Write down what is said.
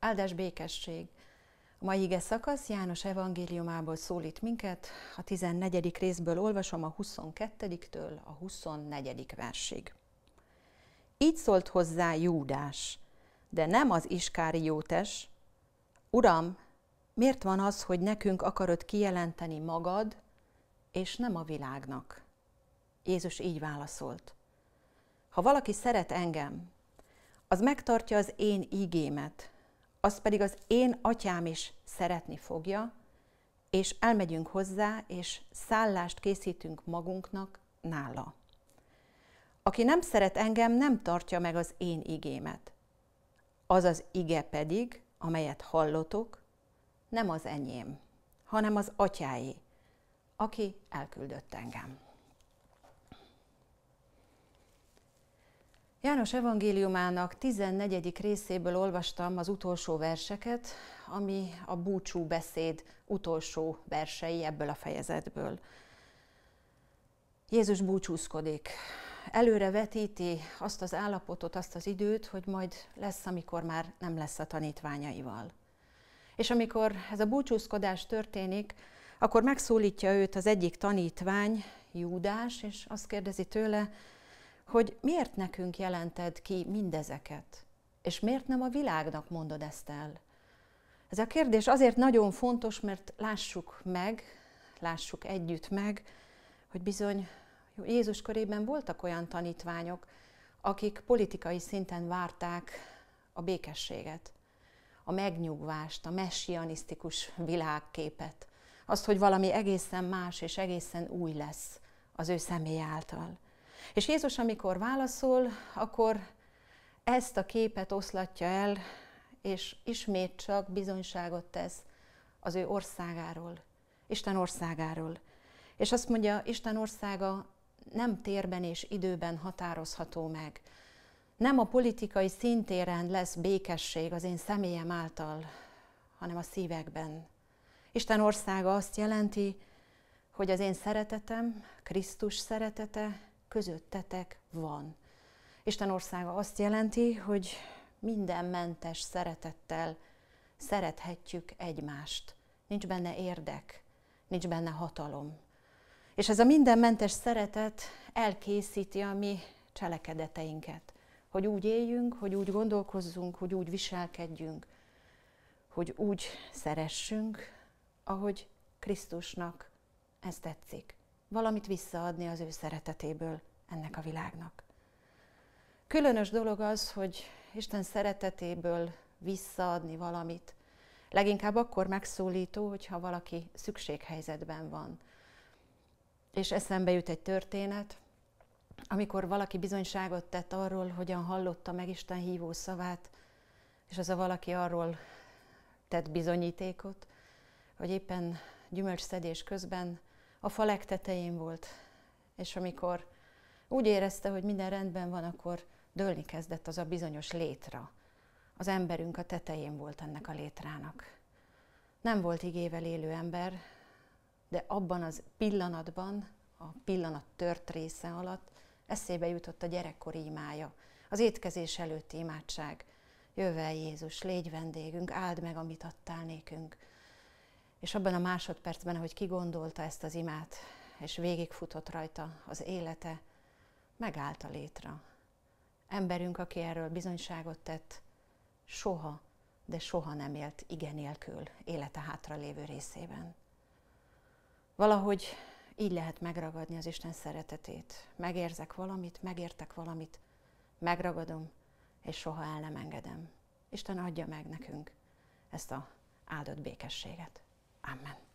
Áldás békesség! A mai ige szakasz János evangéliumából szólít minket, a 14. részből olvasom a 22-től a 24. versig. Így szólt hozzá Júdás, de nem az Iskári Jótes, Uram, miért van az, hogy nekünk akarod kijelenteni magad, és nem a világnak? Jézus így válaszolt. Ha valaki szeret engem, az megtartja az én ígémet, azt pedig az én atyám is szeretni fogja, és elmegyünk hozzá, és szállást készítünk magunknak nála. Aki nem szeret engem, nem tartja meg az én igémet. Az az ige pedig, amelyet hallotok, nem az enyém, hanem az atyáé, aki elküldött engem. János evangéliumának 14. részéből olvastam az utolsó verseket, ami a búcsú beszéd utolsó versei ebből a fejezetből. Jézus búcsúzkodik, előre vetíti azt az állapotot, azt az időt, hogy majd lesz, amikor már nem lesz a tanítványaival. És amikor ez a búcsúzkodás történik, akkor megszólítja őt az egyik tanítvány, Júdás, és azt kérdezi tőle, hogy miért nekünk jelented ki mindezeket, és miért nem a világnak mondod ezt el. Ez a kérdés azért nagyon fontos, mert lássuk meg, lássuk együtt meg, hogy bizony Jézus körében voltak olyan tanítványok, akik politikai szinten várták a békességet, a megnyugvást, a messianisztikus világképet, azt, hogy valami egészen más és egészen új lesz az ő személy által. És Jézus, amikor válaszol, akkor ezt a képet oszlatja el, és ismét csak bizonyságot tesz az ő országáról, Isten országáról. És azt mondja, Isten országa nem térben és időben határozható meg. Nem a politikai szintéren lesz békesség az én személyem által, hanem a szívekben. Isten országa azt jelenti, hogy az én szeretetem, Krisztus szeretete, közöttetek van. Isten országa azt jelenti, hogy minden mentes szeretettel szerethetjük egymást. Nincs benne érdek, nincs benne hatalom. És ez a mindenmentes szeretet elkészíti a mi cselekedeteinket, hogy úgy éljünk, hogy úgy gondolkozzunk, hogy úgy viselkedjünk, hogy úgy szeressünk, ahogy Krisztusnak ez tetszik valamit visszaadni az ő szeretetéből ennek a világnak. Különös dolog az, hogy Isten szeretetéből visszaadni valamit, leginkább akkor megszólító, hogyha valaki szükséghelyzetben van. És eszembe jut egy történet, amikor valaki bizonyságot tett arról, hogyan hallotta meg Isten hívó szavát, és az a valaki arról tett bizonyítékot, hogy éppen gyümölcsszedés közben a fa legtetején volt, és amikor úgy érezte, hogy minden rendben van, akkor dőlni kezdett az a bizonyos létra. Az emberünk a tetején volt ennek a létrának. Nem volt igével élő ember, de abban az pillanatban, a pillanat tört része alatt eszébe jutott a gyerekkori imája, az étkezés előtti imádság. Jövel Jézus, légy vendégünk, áld meg, amit adtál nékünk. És abban a másodpercben, ahogy kigondolta ezt az imát, és végigfutott rajta az élete, megállt a létra. Emberünk, aki erről bizonyságot tett, soha, de soha nem élt igenélkül élete hátra lévő részében. Valahogy így lehet megragadni az Isten szeretetét. Megérzek valamit, megértek valamit, megragadom, és soha el nem engedem. Isten adja meg nekünk ezt a áldott békességet. Amen.